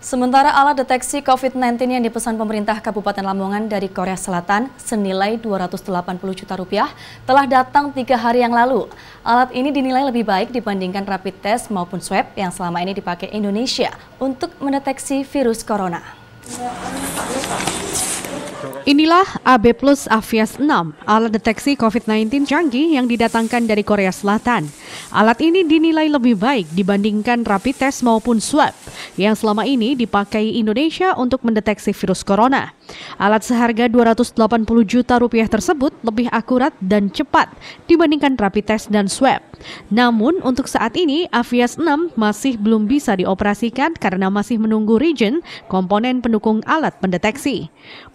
Sementara alat deteksi COVID-19 yang dipesan pemerintah Kabupaten Lamongan dari Korea Selatan senilai 280 juta rupiah telah datang tiga hari yang lalu. Alat ini dinilai lebih baik dibandingkan rapid test maupun swab yang selama ini dipakai Indonesia untuk mendeteksi virus corona. Inilah AB Plus Avias 6, alat deteksi COVID-19 canggih yang didatangkan dari Korea Selatan. Alat ini dinilai lebih baik dibandingkan rapid test maupun swab yang selama ini dipakai Indonesia untuk mendeteksi virus corona. Alat seharga 280 juta rupiah tersebut lebih akurat dan cepat dibandingkan rapid test dan swab. Namun untuk saat ini Avias 6 masih belum bisa dioperasikan karena masih menunggu region komponen pendukung alat pendeteksi.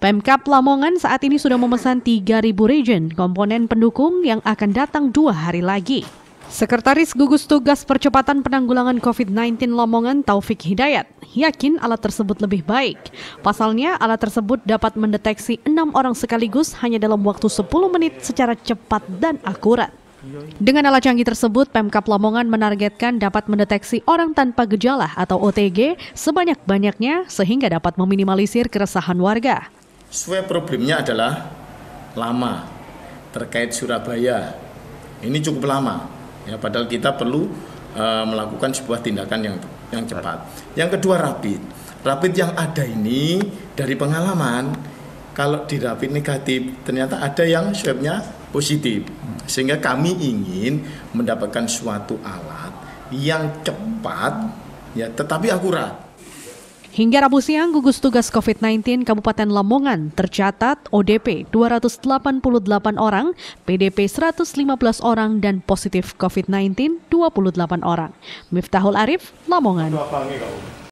Pemkap Lamongan saat ini sudah memesan 3.000 region komponen pendukung yang akan datang dua hari lagi. Sekretaris Gugus Tugas Percepatan Penanggulangan COVID-19 Lamongan Taufik Hidayat yakin alat tersebut lebih baik. Pasalnya alat tersebut dapat mendeteksi enam orang sekaligus hanya dalam waktu 10 menit secara cepat dan akurat. Dengan alat canggih tersebut, Pemkap Lamongan menargetkan dapat mendeteksi orang tanpa gejala atau OTG sebanyak-banyaknya sehingga dapat meminimalisir keresahan warga sesuai problemnya adalah lama terkait Surabaya. Ini cukup lama ya padahal kita perlu uh, melakukan sebuah tindakan yang yang cepat. Yang kedua rapid. Rapid yang ada ini dari pengalaman kalau di rapid negatif ternyata ada yang swabnya positif. Sehingga kami ingin mendapatkan suatu alat yang cepat ya tetapi akurat Hingga Rabu siang, gugus tugas COVID-19 Kabupaten Lamongan tercatat ODP 288 orang, PDP 115 orang, dan positif COVID-19 28 orang. Miftahul Arif, Lamongan.